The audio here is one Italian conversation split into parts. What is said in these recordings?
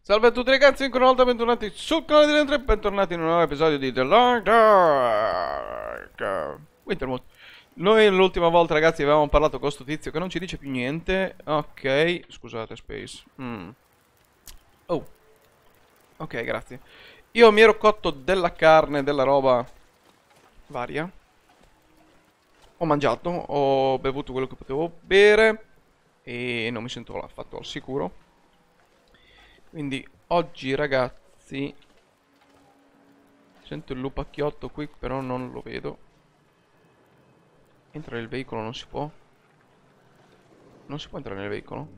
Salve a tutti ragazzi, ancora una volta bentornati sul canale di Lentre e bentornati in un nuovo episodio di The Long Dark Wintermouth Noi l'ultima volta ragazzi avevamo parlato con questo tizio che non ci dice più niente Ok, scusate Space mm. Oh Ok, grazie Io mi ero cotto della carne, della roba varia Ho mangiato, ho bevuto quello che potevo bere E non mi sento affatto al sicuro quindi oggi ragazzi Sento il lupacchiotto qui però non lo vedo Entrare nel veicolo non si può Non si può entrare nel veicolo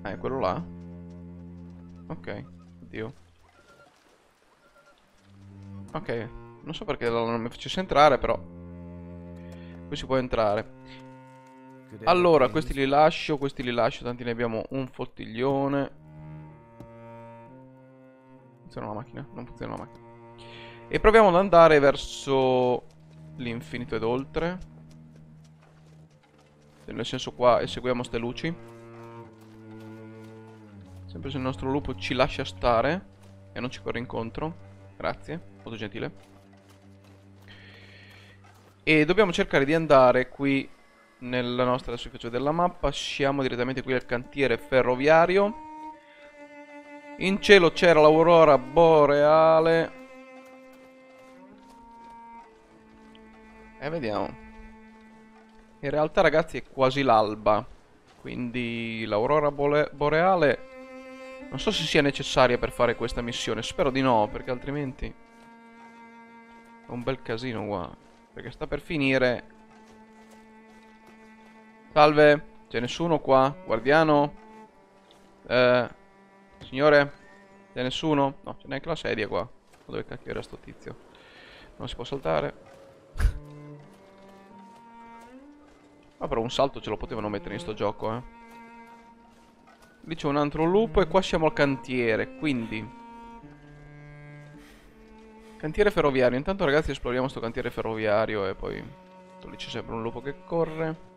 Ah è quello là Ok Oddio Ok Non so perché non mi facesse entrare però Qui si può entrare allora, questi li lascio, questi li lascio, tanti ne abbiamo un fottiglione. Funziona la macchina? Non funziona la macchina. E proviamo ad andare verso l'infinito ed oltre. Nel senso qua seguiamo ste luci. Sempre se il nostro lupo ci lascia stare e non ci corre incontro. Grazie, molto gentile. E dobbiamo cercare di andare qui nella nostra superficie della mappa Siamo direttamente qui al cantiere ferroviario In cielo c'era l'aurora boreale E vediamo In realtà ragazzi è quasi l'alba Quindi l'aurora boreale Non so se sia necessaria per fare questa missione Spero di no perché altrimenti È un bel casino qua Perché sta per finire Salve, c'è nessuno qua? Guardiano? Eh, signore? C'è nessuno? No, c'è neanche la sedia qua. Dove cacchio era sto tizio? Non si può saltare. Ma però un salto ce lo potevano mettere in sto gioco, eh. Lì c'è un altro lupo e qua siamo al cantiere, quindi... Cantiere ferroviario. Intanto ragazzi esploriamo sto cantiere ferroviario e poi... Lì c'è sempre un lupo che corre.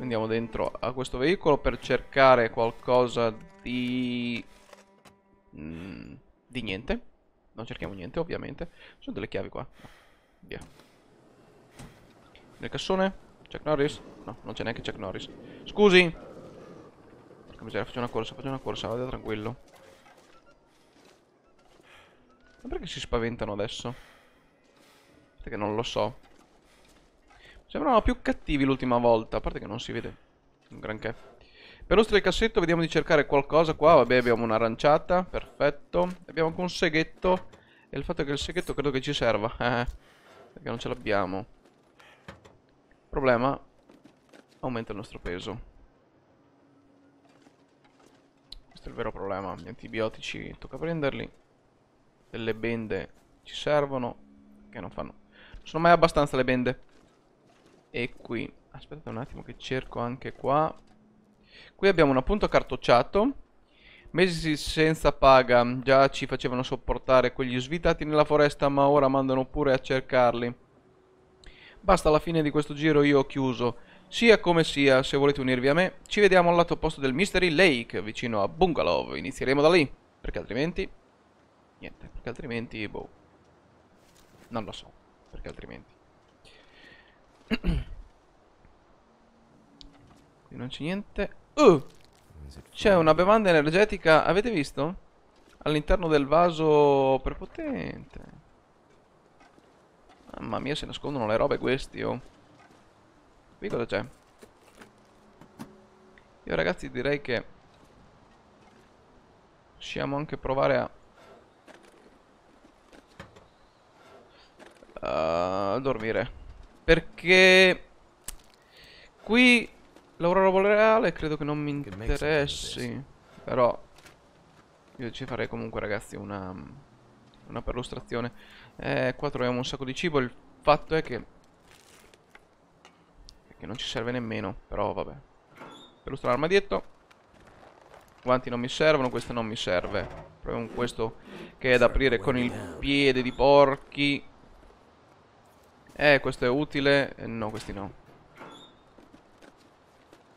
Andiamo dentro a questo veicolo per cercare qualcosa di... Mm, di niente. Non cerchiamo niente, ovviamente. Ci Sono delle chiavi qua. Via. Nel cassone? Chuck Norris? No, non c'è neanche Chuck Norris. Scusi! Porca miseria, faccio una corsa, faccio una corsa, vado tranquillo. Ma perché si spaventano adesso? Aspetta che non lo so. Sembravano più cattivi l'ultima volta, a parte che non si vede un granché. Per l'ostro del cassetto vediamo di cercare qualcosa qua, vabbè abbiamo un'aranciata, perfetto. Abbiamo anche un seghetto, e il fatto è che il seghetto credo che ci serva, eh, perché non ce l'abbiamo. Problema, aumenta il nostro peso. Questo è il vero problema, gli antibiotici tocca prenderli, delle bende ci servono, che non fanno. sono mai abbastanza le bende. E qui, aspetta un attimo che cerco anche qua. Qui abbiamo un appunto cartocciato. Mesi senza paga, già ci facevano sopportare quegli svitati nella foresta ma ora mandano pure a cercarli. Basta, alla fine di questo giro io ho chiuso. Sia come sia, se volete unirvi a me, ci vediamo al lato opposto del Mystery Lake, vicino a Bungalow. Inizieremo da lì, perché altrimenti... Niente, perché altrimenti... Boh. Non lo so, perché altrimenti... Qui non c'è niente. Uh! C'è una bevanda energetica, avete visto? All'interno del vaso prepotente. Mamma mia, si nascondono le robe questi, oh. Qui cosa c'è? Io ragazzi direi che possiamo anche provare a... a dormire. Perché qui l'aurora boreale credo che non mi interessi. Però io ci farei comunque ragazzi una, una perlustrazione. Eh, qua troviamo un sacco di cibo. Il fatto è che... Che non ci serve nemmeno. Però vabbè. Perlustra l'armadietto. Guanti non mi servono, questo non mi serve. Proviamo questo che è da aprire con il piede di porchi. Eh, questo è utile. Eh, no, questi no.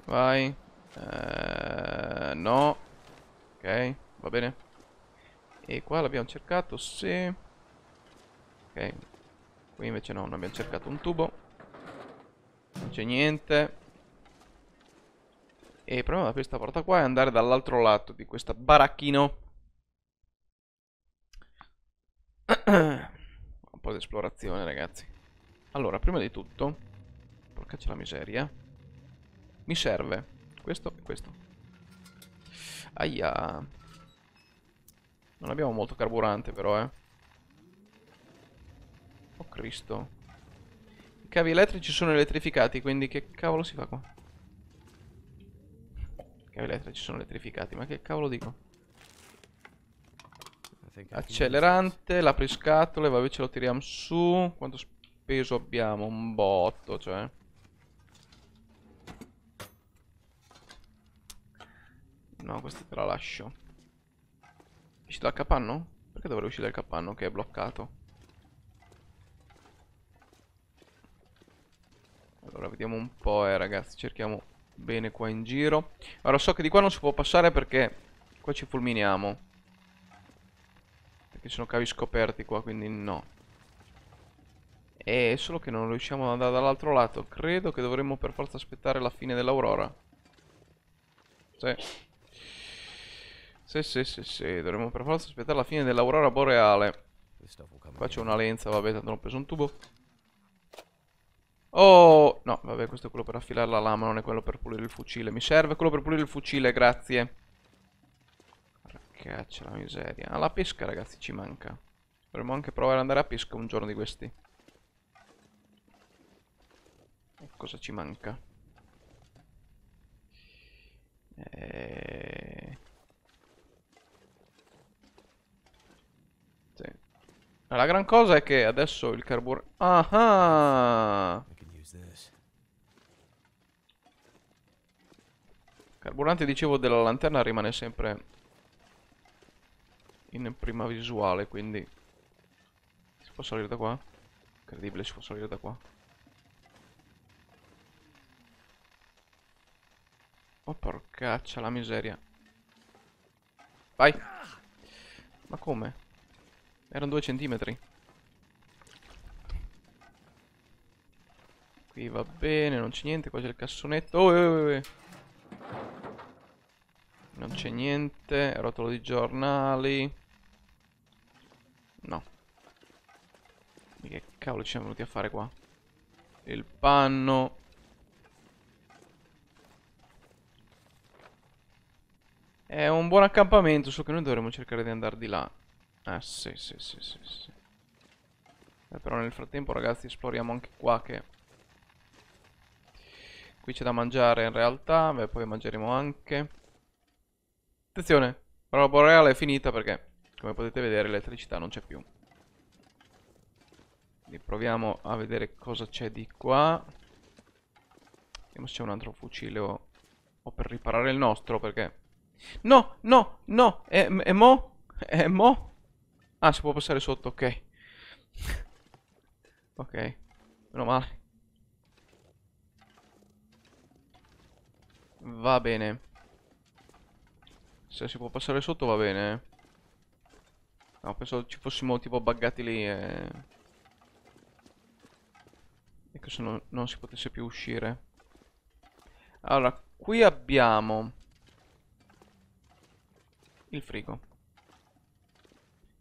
Vai. Eh, no. Ok, va bene. E qua l'abbiamo cercato, sì. Ok. Qui invece no, non abbiamo cercato un tubo. Non c'è niente. E proviamo ad aprire questa porta qua e andare dall'altro lato di questa baracchino. un po' di esplorazione, ragazzi. Allora, prima di tutto... Porca c'è la miseria. Mi serve questo e questo. Aia. Non abbiamo molto carburante però, eh. Oh Cristo. I cavi elettrici sono elettrificati, quindi che cavolo si fa qua? I cavi elettrici sono elettrificati, ma che cavolo dico? Accelerante, l'apriscatole, vabbè ce lo tiriamo su. Quanto spazio? peso abbiamo? Un botto, cioè. No, questa te la lascio. Esci dal capanno? Perché dovrei uscire dal capanno che è bloccato? Allora, vediamo un po', eh, ragazzi. Cerchiamo bene qua in giro. Allora, so che di qua non si può passare perché qua ci fulminiamo. Perché ci sono cavi scoperti qua, quindi no. E solo che non riusciamo ad andare dall'altro lato. Credo che dovremmo per forza aspettare la fine dell'aurora. Sì. Sì, sì, sì, sì. Dovremmo per forza aspettare la fine dell'aurora boreale. Qua c'è una lenza, vabbè, tanto ho preso un tubo. Oh, no, vabbè, questo è quello per affilare la lama, non è quello per pulire il fucile. Mi serve quello per pulire il fucile, grazie. Caccia la miseria. Ah, la pesca, ragazzi, ci manca. Dovremmo anche provare ad andare a pesca un giorno di questi. Cosa ci manca? Eh... Sì. Ah, la gran cosa è che adesso il carburante... Ah! ah! Carburante, dicevo, della lanterna rimane sempre in prima visuale, quindi... Si può salire da qua? Incredibile, si può salire da qua. Oh porcaccia la miseria Vai Ma come? Erano due centimetri Qui va bene, non c'è niente, qua c'è il cassonetto oh, oh, oh, oh. Non c'è niente, rotolo di giornali No Che cavolo ci siamo venuti a fare qua? Il panno È un buon accampamento, so che noi dovremmo cercare di andare di là. Ah, sì, sì, sì, sì, sì. Eh, però nel frattempo, ragazzi, esploriamo anche qua che... Qui c'è da mangiare in realtà, beh, poi mangeremo anche. Attenzione, la boreale è finita perché, come potete vedere, l'elettricità non c'è più. Quindi proviamo a vedere cosa c'è di qua. Vediamo se c'è un altro fucile o... o per riparare il nostro, perché... No, no, no. E, e mo? E mo? Ah, si può passare sotto, ok. ok. Meno male. Va bene. Se si può passare sotto va bene. Eh. No, penso ci fossimo tipo buggati lì e... Eh. E che se no non si potesse più uscire. Allora, qui abbiamo il frigo.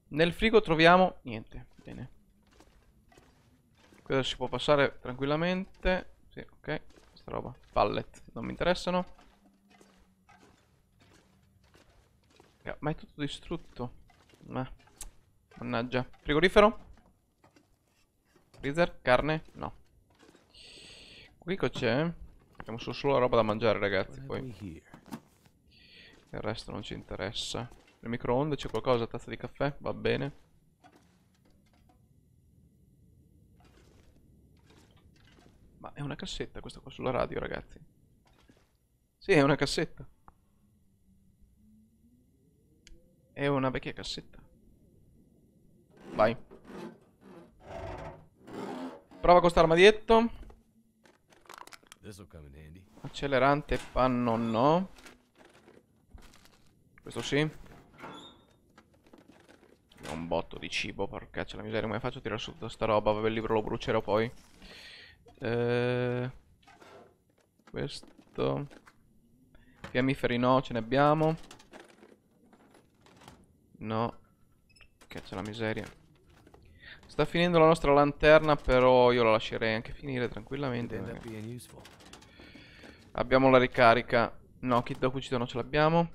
Nel frigo troviamo niente, bene. Questo si può passare tranquillamente. Sì, ok, questa roba. Pallet, non mi interessano. Ma è tutto distrutto. Ma. Mannaggia. Frigorifero? Freezer? Carne? No. Qui c'è? Abbiamo solo la roba da mangiare, ragazzi, poi. Il resto non ci interessa. Nel microonde c'è qualcosa, tazza di caffè, va bene. Ma è una cassetta questa qua sulla radio, ragazzi. Sì, è una cassetta. È una vecchia cassetta. Vai. Prova con st'armadietto. Accelerante panno no. Questo sì. È un botto di cibo, porca c'è la miseria. Come faccio a tirare su tutta sta roba? Vabbè, il libro lo brucerò poi. Eh, questo. Fiammiferi no, ce ne abbiamo. No. Che c'è la miseria. Sta finendo la nostra lanterna, però io la lascerei anche finire tranquillamente. Abbiamo la ricarica. No, kit da cucito non ce l'abbiamo.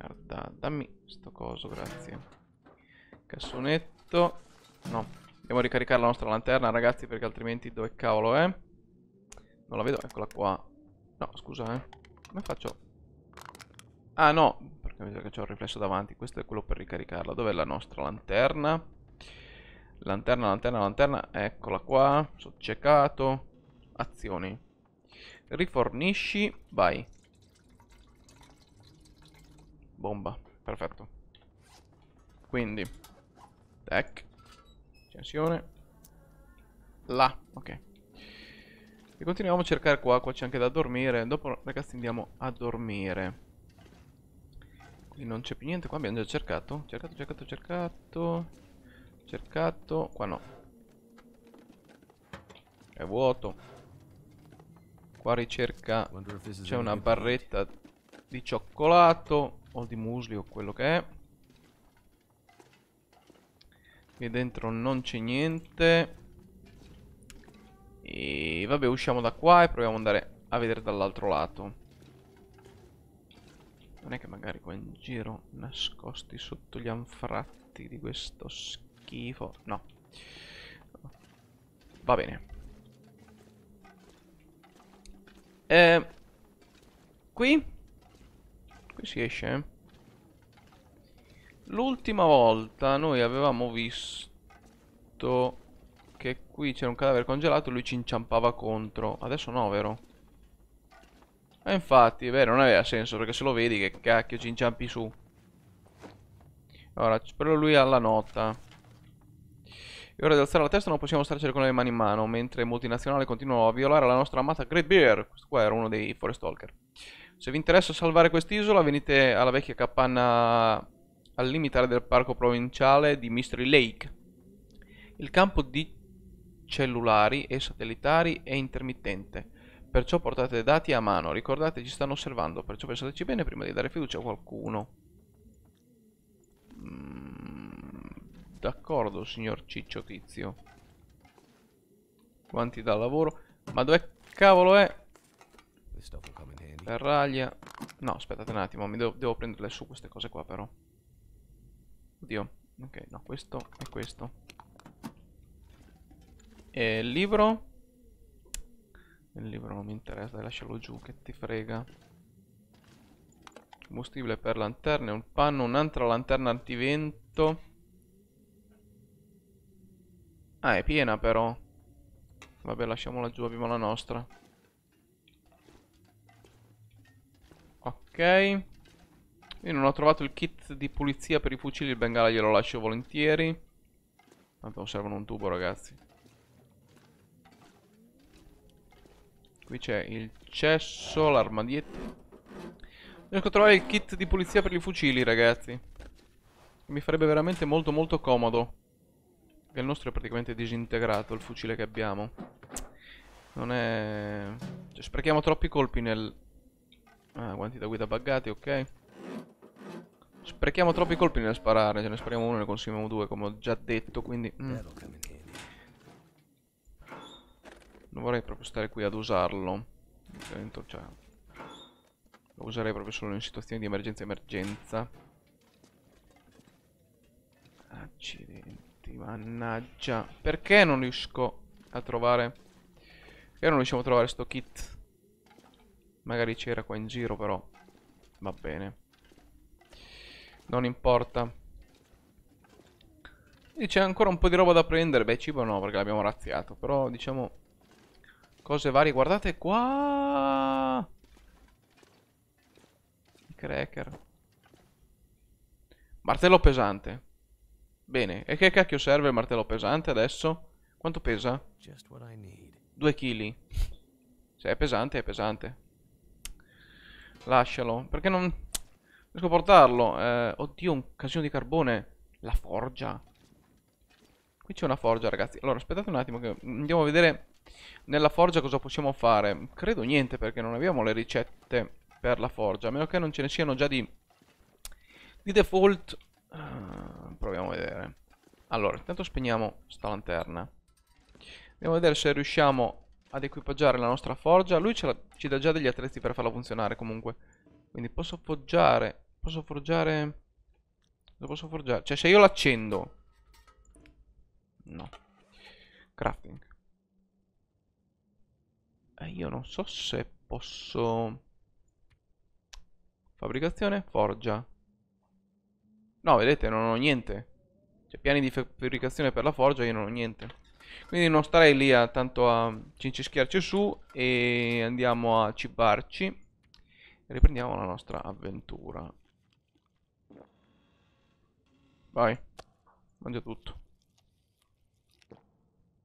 Guarda, dammi sto coso, grazie. Cassonetto. No, dobbiamo ricaricare la nostra lanterna, ragazzi, perché altrimenti dove cavolo è? Non la vedo, eccola qua. No, scusa, eh. Come faccio? Ah, no, perché mi sa che c'ho il riflesso davanti. Questo è quello per ricaricarla. Dov'è la nostra lanterna? Lanterna, lanterna, lanterna. Eccola qua. Soccecato. Azioni. Rifornisci. Vai. Bomba. Perfetto. Quindi. Tech. Accensione. Là. Ok. E continuiamo a cercare qua. Qua c'è anche da dormire. Dopo, ragazzi, andiamo a dormire. Qui non c'è più niente. Qua abbiamo già cercato. Cercato, cercato, cercato. Cercato. Qua no. È vuoto. Qua ricerca c'è una barretta di cioccolato o di musli o quello che è qui dentro non c'è niente e vabbè usciamo da qua e proviamo ad andare a vedere dall'altro lato non è che magari qua in giro nascosti sotto gli anfratti di questo schifo no va bene eh, qui Qui si esce, eh? L'ultima volta noi avevamo visto che qui c'era un cadavere congelato e lui ci inciampava contro. Adesso no, vero? E eh, infatti, è vero, non aveva senso perché se lo vedi che cacchio ci inciampi su. Allora, però lui ha la nota. È ora di alzare la testa, non possiamo starcene con le mani in mano, mentre multinazionali continuano a violare la nostra amata Great Bear. Questo qua era uno dei Forestalker. Stalker. Se vi interessa salvare quest'isola venite alla vecchia capanna al limitare del parco provinciale di Mystery Lake. Il campo di cellulari e satellitari è intermittente, perciò portate dati a mano. Ricordate ci stanno osservando, perciò pensateci bene prima di dare fiducia a qualcuno. Mm, d'accordo, signor Ciccio Tizio. Quanti dà lavoro? Ma dove cavolo è? ferraglia. No, aspettate un attimo, mi devo, devo prenderle su queste cose qua però. Oddio, ok, no, questo e questo. E il libro? Il libro non mi interessa, dai, lascialo giù, che ti frega. Combustibile per lanterne, un panno, un'altra lanterna antivento. Ah, è piena però. Vabbè, lasciamola giù, abbiamo la nostra. Ok. Io non ho trovato il kit di pulizia per i fucili, il bengala glielo lascio volentieri. Tanto non servono un tubo, ragazzi. Qui c'è il cesso, l'armadietto. Riesco a trovare il kit di pulizia per i fucili, ragazzi. Mi farebbe veramente molto molto comodo. Perché il nostro è praticamente disintegrato, il fucile che abbiamo. Non è... Cioè, sprechiamo troppi colpi nel Ah, guanti da guida buggati, ok. Sprechiamo troppi colpi nel sparare, ce ne spariamo uno e ne consumiamo due, come ho già detto, quindi... Mm. Non vorrei proprio stare qui ad usarlo. Cioè, lo userei proprio solo in situazioni di emergenza-emergenza. Accidenti, mannaggia. Perché non riesco a trovare... Perché non riusciamo a trovare sto kit? Magari c'era qua in giro però. Va bene. Non importa. E c'è ancora un po' di roba da prendere. Beh, cibo no, perché l'abbiamo razziato. Però, diciamo... Cose varie. Guardate qua! I cracker. Martello pesante. Bene. E che cacchio serve il martello pesante adesso? Quanto pesa? Due kg. Se è pesante, è pesante. Lascialo, perché non... Riesco a portarlo. Eh, oddio, un casino di carbone. La forgia. Qui c'è una forgia, ragazzi. Allora, aspettate un attimo che andiamo a vedere nella forgia cosa possiamo fare. Credo niente, perché non abbiamo le ricette per la forgia. A meno che non ce ne siano già di... Di default... Uh, proviamo a vedere. Allora, intanto spegniamo sta lanterna. Andiamo a vedere se riusciamo ad equipaggiare la nostra forgia. Lui ci dà già degli attrezzi per farla funzionare comunque. Quindi posso forgiare. Posso forgiare... Lo posso forgiare? Cioè se io l'accendo... No. Crafting. E eh, io non so se posso... Fabbricazione, forgia. No, vedete, non ho niente. Cioè, piani di fabbricazione per la forgia io non ho niente. Quindi non starei lì a, tanto a cincischiarci su e andiamo a cibarci. riprendiamo la nostra avventura. Vai, mangia tutto.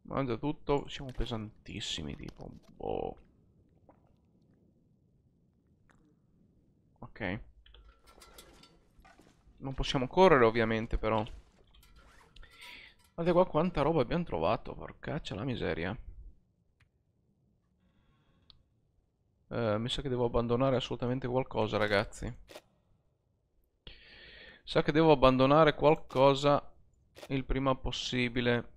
Mangia tutto, siamo pesantissimi, tipo, boh. Ok. Non possiamo correre ovviamente però. Guardate qua quanta roba abbiamo trovato, porcaccia la miseria. Eh, mi sa che devo abbandonare assolutamente qualcosa, ragazzi. Sa che devo abbandonare qualcosa il prima possibile.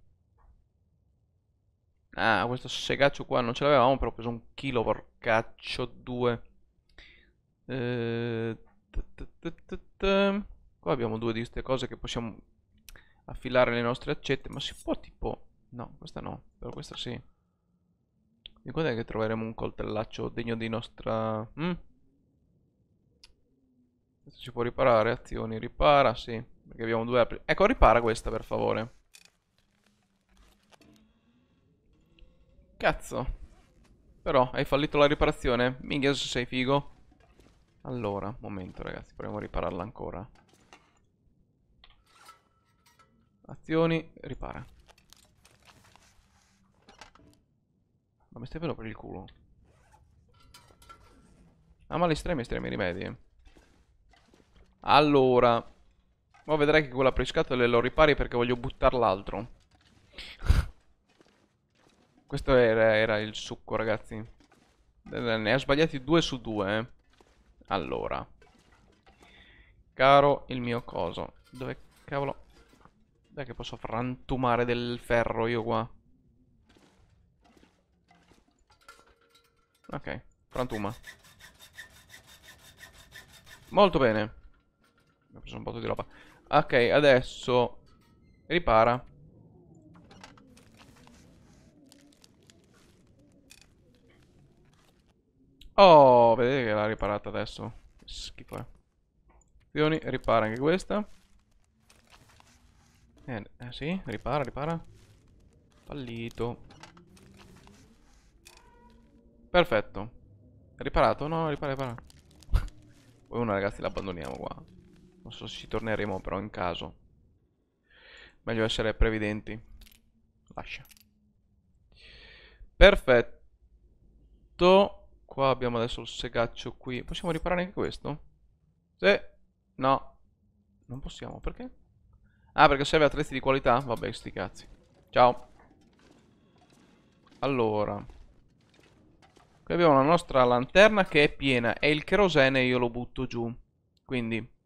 Ah, questo segaccio qua non ce l'avevamo, però ho preso un chilo, porcaccio, due. Eh, t -t -t qua abbiamo due di queste cose che possiamo affilare le nostre accette. Ma si può tipo... No, questa no, però questa sì. E quando è che troveremo un coltellaccio degno di nostra... Mm? Questo si può riparare, azioni, ripara, sì. Perché abbiamo due apri... Ecco, ripara questa per favore. Cazzo. Però, hai fallito la riparazione? Minchia, sei figo. Allora, momento ragazzi, proviamo a ripararla ancora. Azioni, ripara. Ma mi stai per il culo. Ah, ma le estremi estremi rimedi. Allora. Ora vedrai che quella le lo ripari perché voglio buttare l'altro. Questo era, era, il succo, ragazzi. Ne ha sbagliati due su due. Eh. Allora. Caro il mio coso. Dove cavolo dai che posso frantumare del ferro io qua. Ok, frantuma. Molto bene. Ho preso un po' di roba. Ok, adesso ripara. Oh, vedete che l'ha riparata adesso. Schifo. Eh. Pioni, ripara anche questa. Eh, eh sì, ripara, ripara. Fallito. Perfetto. Riparato? No, ripara, ripara. Poi uno ragazzi l'abbandoniamo qua. Non so se ci torneremo però in caso. Meglio essere previdenti. Lascia. Perfetto. Qua abbiamo adesso il segaccio qui. Possiamo riparare anche questo? Sì. No. Non possiamo, perché? Ah, perché serve attrezzi di qualità? Vabbè, sti cazzi. Ciao. Allora. Qui abbiamo la nostra lanterna che è piena e il cherosene io lo butto giù. Quindi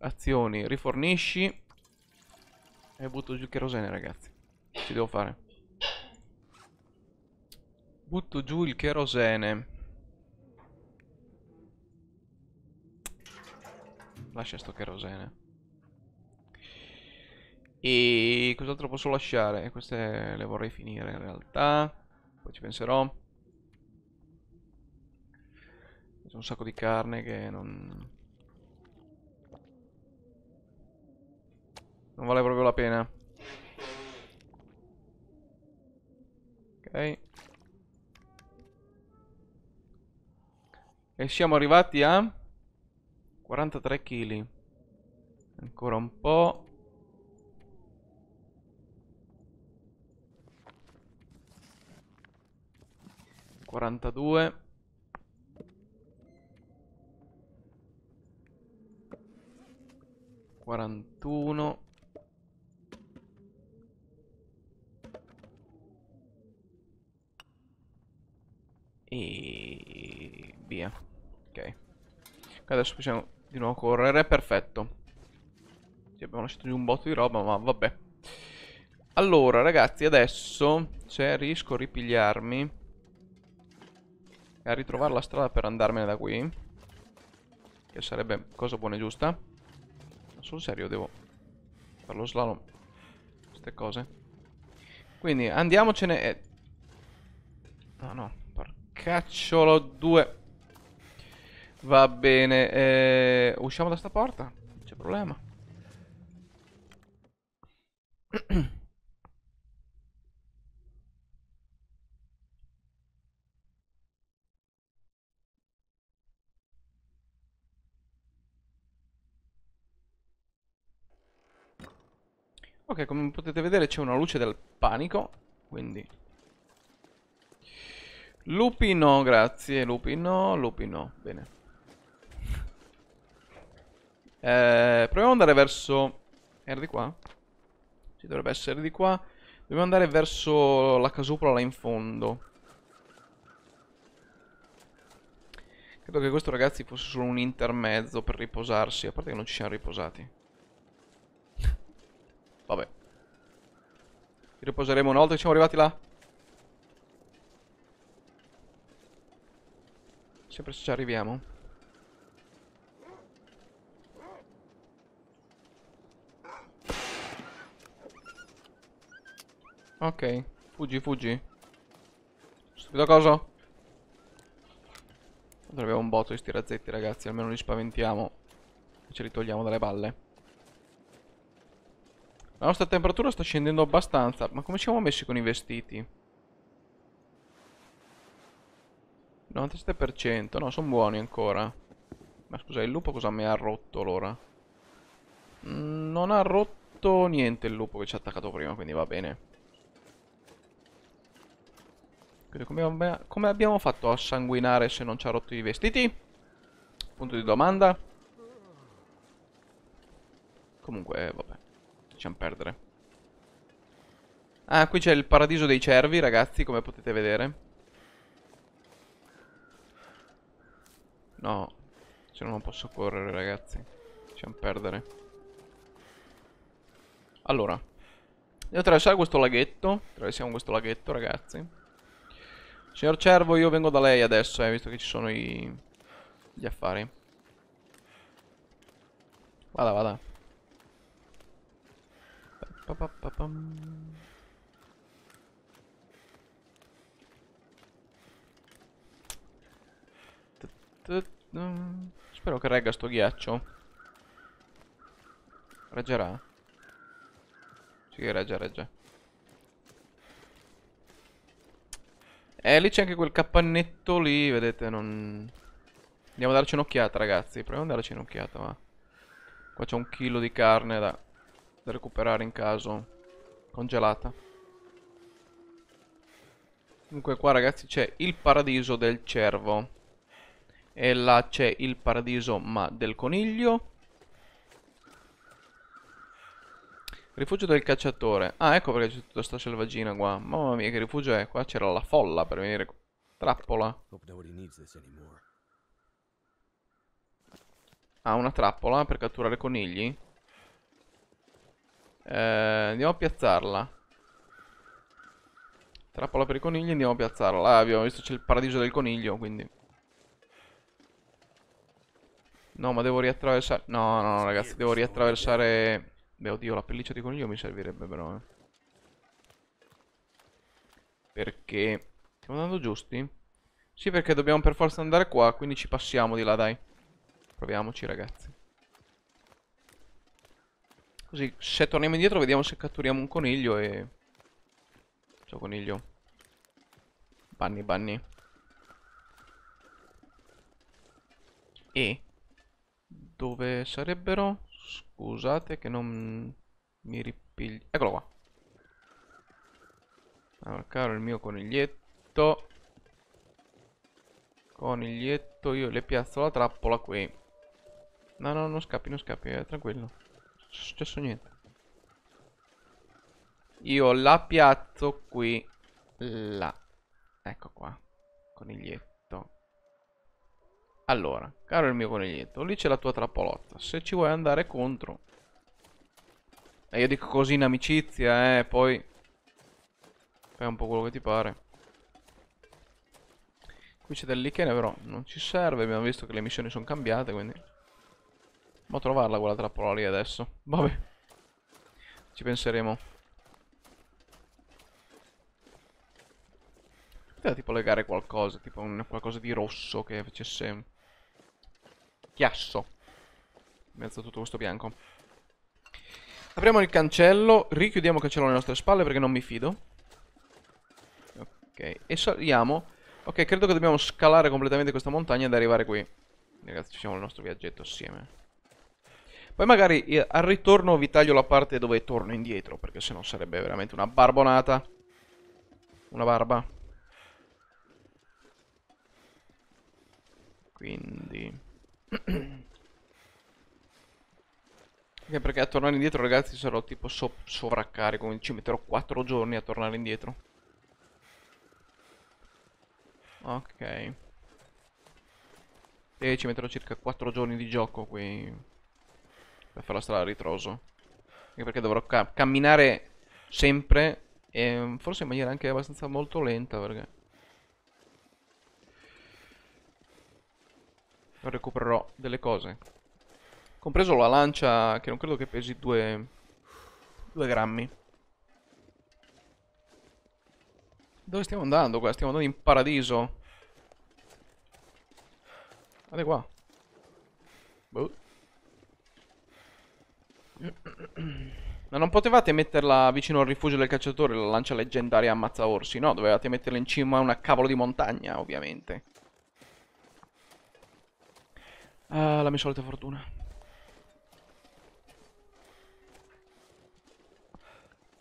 azioni, rifornisci e butto giù il cherosene, ragazzi. Ci devo fare. Butto giù il cherosene. Lascia sto cherosene. E cos'altro posso lasciare? Eh, queste le vorrei finire in realtà. Poi ci penserò. C'è un sacco di carne che non... Non vale proprio la pena. Ok. E siamo arrivati a... 43 kg. Ancora un po'. 42 41 E via Ok Adesso possiamo di nuovo correre Perfetto sì, Abbiamo lasciato un botto di roba ma vabbè Allora ragazzi adesso Se riesco a ripigliarmi e a ritrovare la strada per andarmene da qui Che sarebbe cosa buona e giusta Ma sul serio devo fare lo slalom Queste cose Quindi andiamocene e... No no, porcacciolo due Va bene eh... Usciamo da sta porta? Non c'è problema Ok, come potete vedere c'è una luce del panico, quindi... Lupi no, grazie, Lupi no, lupi no. bene. Eh, proviamo ad andare verso... Era di qua? Ci dovrebbe essere di qua. Dobbiamo andare verso la casupola là in fondo. Credo che questo ragazzi fosse solo un intermezzo per riposarsi, a parte che non ci siamo riposati. Vabbè. Riposeremo una volta che siamo arrivati là. Sempre se ci arriviamo. Ok. Fuggi, fuggi. Stupido coso. Dovrebbe un botto di sti razzetti, ragazzi. Almeno li spaventiamo. E ce li togliamo dalle palle. La nostra temperatura sta scendendo abbastanza. Ma come ci siamo messi con i vestiti? 97%. No, sono buoni ancora. Ma scusa, il lupo cosa mi ha rotto allora? Mm, non ha rotto niente il lupo che ci ha attaccato prima, quindi va bene. Quindi come, come abbiamo fatto a sanguinare se non ci ha rotto i vestiti? Punto di domanda. Comunque, vabbè lasciamo perdere. Ah, qui c'è il paradiso dei cervi, ragazzi, come potete vedere. No, se no non posso correre, ragazzi. Lasciamo perdere. Allora, devo attraversare questo laghetto. Attraversiamo questo laghetto, ragazzi. Signor Cervo, io vengo da lei adesso, eh, visto che ci sono i... gli affari. Vada, vada. Spero che regga sto ghiaccio. Reggerà? Sì, che regge, regge. Eh, lì c'è anche quel capannetto lì, vedete, non... Andiamo a darci un'occhiata, ragazzi. Proviamo a darci un'occhiata, va. Qua c'è un chilo di carne da da recuperare in caso congelata. Comunque qua ragazzi c'è il paradiso del cervo. E là c'è il paradiso ma del coniglio. Rifugio del cacciatore. Ah ecco perché c'è tutta sta selvaggina qua. Mamma mia che rifugio è. Qua c'era la folla per venire. Trappola. Ah una trappola per catturare conigli? Eh, andiamo a piazzarla. Trappola per i conigli, andiamo a piazzarla. Ah, abbiamo visto c'è il paradiso del coniglio, quindi... No, ma devo riattraversare... No, no, no, ragazzi, devo riattraversare... Beh, oddio, la pelliccia di coniglio mi servirebbe però, eh. Perché... Stiamo andando giusti? Sì, perché dobbiamo per forza andare qua, quindi ci passiamo di là, dai. Proviamoci, ragazzi. Così se torniamo indietro vediamo se catturiamo un coniglio e... Ciao coniglio. Banni, banni. E... Dove sarebbero? Scusate che non mi ripiglio. Eccolo qua. Allora, caro il mio coniglietto. Coniglietto, io le piazzo la trappola qui. No, no, non scappi, non scappi, eh, tranquillo successo niente. Io la piazzo qui. Là. Ecco qua. Coniglietto. Allora, caro il mio coniglietto, lì c'è la tua trappolotta. Se ci vuoi andare contro... E io dico così in amicizia, eh, poi... Fai un po' quello che ti pare. Qui c'è del lichene, però non ci serve. Abbiamo visto che le missioni sono cambiate, quindi... Ma trovarla quella trappola lì adesso. Vabbè. Ci penseremo. Poteva tipo legare qualcosa, tipo un, qualcosa di rosso che facesse... Chiasso. In mezzo a tutto questo bianco. Apriamo il cancello, richiudiamo il cancello alle nostre spalle perché non mi fido. Ok, e saliamo. Ok, credo che dobbiamo scalare completamente questa montagna ed arrivare qui. Ragazzi, facciamo il nostro viaggetto assieme. Poi magari al ritorno vi taglio la parte dove torno indietro, perché sennò sarebbe veramente una barbonata. Una barba. Quindi... Anche perché a tornare indietro, ragazzi, sarò tipo so sovraccarico, quindi ci metterò 4 giorni a tornare indietro. Ok. E ci metterò circa 4 giorni di gioco qui per fare la strada a ritroso. Anche perché dovrò ca camminare sempre e forse in maniera anche abbastanza molto lenta perché... Recupererò delle cose. Compreso la lancia che non credo che pesi 2 grammi. Dove stiamo andando qua? Stiamo andando in paradiso. Guardate qua. Boh. Ma non potevate metterla vicino al rifugio del cacciatore, la lancia leggendaria ammazza orsi, no? Dovevate metterla in cima a una cavolo di montagna, ovviamente. Ah, la mia solita fortuna.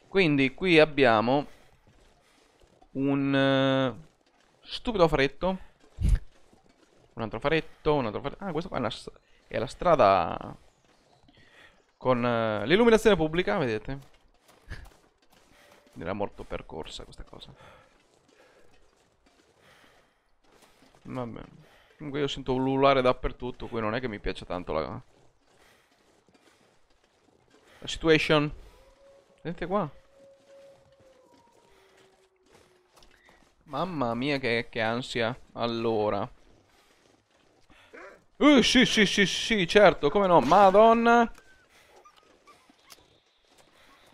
Quindi qui abbiamo un uh, stupido faretto. Un altro faretto, un altro faretto. Ah, questo qua è, una, è la strada con uh, l'illuminazione pubblica, vedete? Era molto percorsa questa cosa. Vabbè. Comunque io sento ululare dappertutto, qui non è che mi piace tanto la... La situation. Vedete qua. Mamma mia che, che ansia. Allora. Uh, sì, sì, sì, sì, certo, come no. Madonna.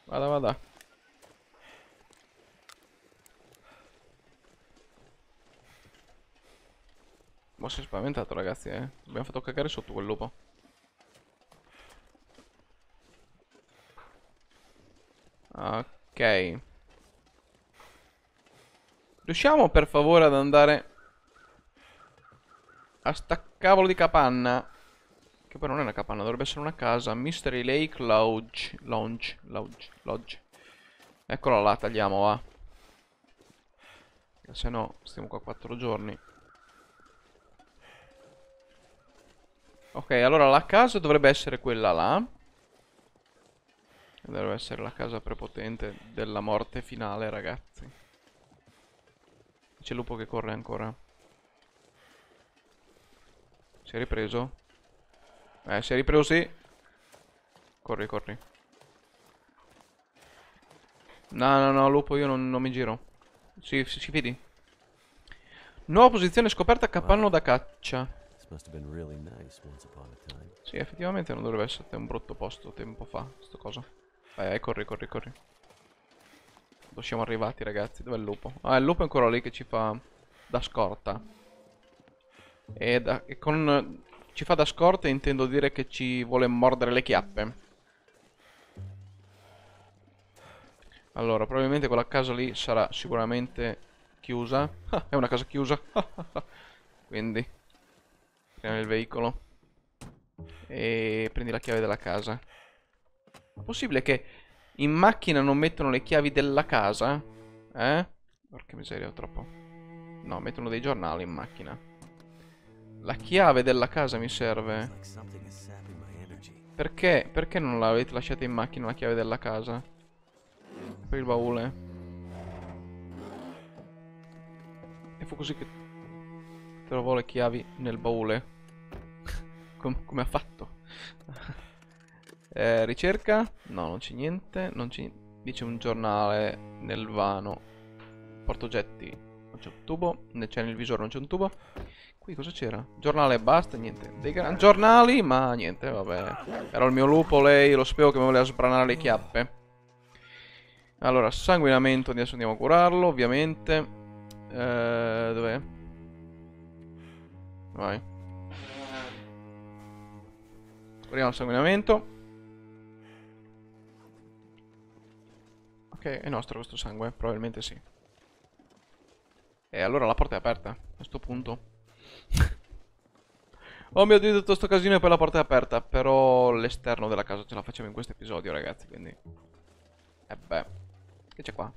Vada, vada. Ma si è spaventato ragazzi, eh. Abbiamo fatto cagare sotto quel lupo. Ok. Riusciamo per favore ad andare a sta cavolo di capanna? Che poi non è una capanna, dovrebbe essere una casa. Mystery Lake Lodge. Lounge. Lodge. Lodge. Eccola là, tagliamo, va. Eh, se no, stiamo qua quattro giorni. Ok, allora la casa dovrebbe essere quella là. Dovrebbe essere la casa prepotente della morte finale, ragazzi. C'è il lupo che corre ancora. Si è ripreso? Eh, si è ripreso sì. Corri, corri. No, no, no, lupo, io non, non mi giro. Si, si, si fidi. Nuova posizione scoperta, capanno da caccia. Sì, effettivamente non dovrebbe essere un brutto posto tempo fa, sto cosa. Vai, vai, corri, corri, corri. Dove siamo arrivati, ragazzi? Dov'è il lupo? Ah, il lupo è ancora lì che ci fa da scorta. E, da, e con ci fa da scorta e intendo dire che ci vuole mordere le chiappe. Allora, probabilmente quella casa lì sarà sicuramente chiusa. Ah, è una casa chiusa. Quindi, prendiamo il veicolo. E prendi la chiave della casa. È possibile che in macchina non mettono le chiavi della casa? Eh? Porca miseria, troppo. No, mettono dei giornali in macchina. La chiave della casa mi serve. Perché? Perché non l'avete lasciata in macchina la chiave della casa? Per il baule. E fu così che trovò le chiavi nel baule. Com come ha fatto? eh, ricerca? No, non c'è niente. Non c'è Dice un giornale nel vano. Portogetti. Non c'è un tubo. C'è nel visore, non c'è un tubo. Qui cosa c'era? Giornale e basta, niente. Dei gran giornali, ma niente, vabbè. Era il mio lupo, lei, lo speo che mi voleva sbranare le chiappe. Allora, sanguinamento, adesso andiamo a curarlo, ovviamente. Eh, dov'è? Vai. Curiamo il sanguinamento. Ok, è nostro questo sangue, probabilmente sì. E allora la porta è aperta, a questo punto oh mio dio, tutto sto casino e poi la porta è aperta. Però l'esterno della casa ce la facciamo in questo episodio, ragazzi, quindi... E eh beh. Che c'è qua?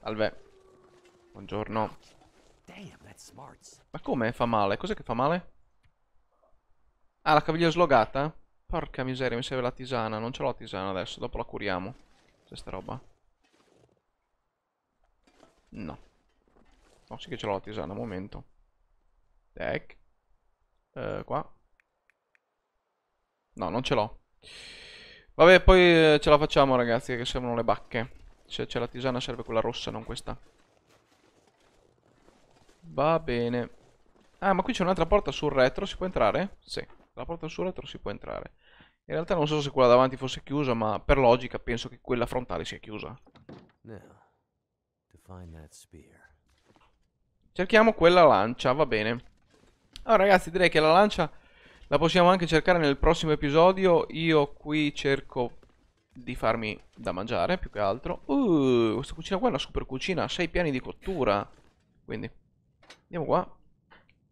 Salve. Buongiorno. Ma come fa male? Cos'è che fa male? Ah, la caviglia slogata? Porca miseria, mi serve la tisana. Non ce l'ho la tisana adesso, dopo la curiamo. C'è sta roba. No. No, sì che ce l'ho la tisana, un momento. Tac. Eh, qua. No, non ce l'ho. Vabbè, poi eh, ce la facciamo ragazzi, che servono le bacche. Se c'è la tisana serve quella rossa, non questa. Va bene. Ah, ma qui c'è un'altra porta sul retro, si può entrare? Sì, la porta sul retro si può entrare. In realtà non so se quella davanti fosse chiusa, ma per logica penso che quella frontale sia chiusa. Now, to find that spear. Cerchiamo quella lancia, va bene. Allora ragazzi, direi che la lancia la possiamo anche cercare nel prossimo episodio. Io qui cerco di farmi da mangiare, più che altro. Uh, questa cucina qua è una super cucina, 6 piani di cottura. Quindi, andiamo qua.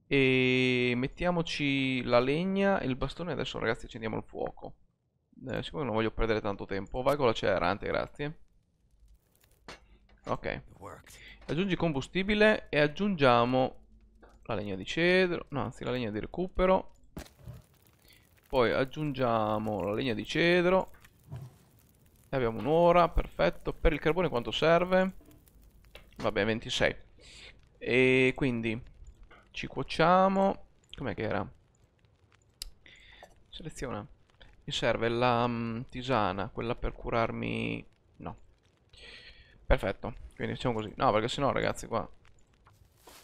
E mettiamoci la legna e il bastone. Adesso ragazzi accendiamo il fuoco. Eh, siccome non voglio perdere tanto tempo, vai con la grazie. Ok. Aggiungi combustibile e aggiungiamo la legna di cedro, no, anzi la legna di recupero. Poi aggiungiamo la legna di cedro. E abbiamo un'ora, perfetto. Per il carbone quanto serve? Vabbè, 26. E quindi ci cuociamo. Com'è che era? Seleziona. Mi serve la um, tisana, quella per curarmi Perfetto, quindi facciamo così. No, perché sennò ragazzi qua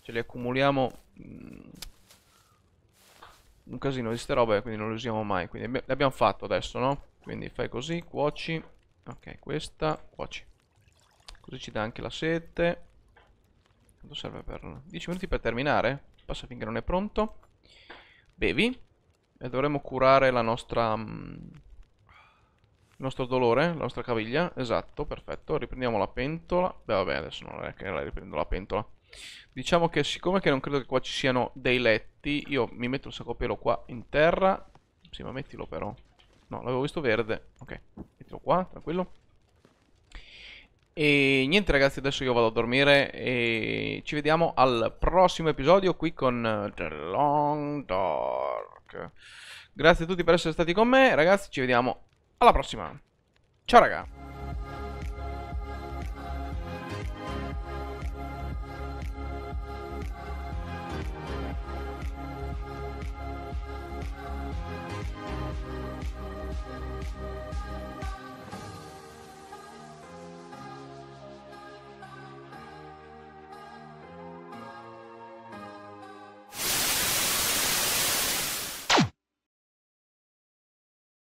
ce li accumuliamo mh, mm, un casino di ste robe, quindi non le usiamo mai. Quindi abbiamo fatto adesso, no? Quindi fai così, cuoci. Ok, questa, cuoci. Così ci dà anche la sete. Quanto serve per 10 minuti per terminare? Passa finché non è pronto. Bevi. E dovremmo curare la nostra... Mh, mm, il nostro dolore, la nostra caviglia, esatto, perfetto, riprendiamo la pentola, beh vabbè adesso non è che la riprendo la pentola, diciamo che siccome che non credo che qua ci siano dei letti, io mi metto il sacopelo qua in terra, sì ma mettilo però, no l'avevo visto verde, ok, mettilo qua, tranquillo, e niente ragazzi adesso io vado a dormire e ci vediamo al prossimo episodio qui con The Long Dark, grazie a tutti per essere stati con me, ragazzi ci vediamo alla prossima. Ciao raga.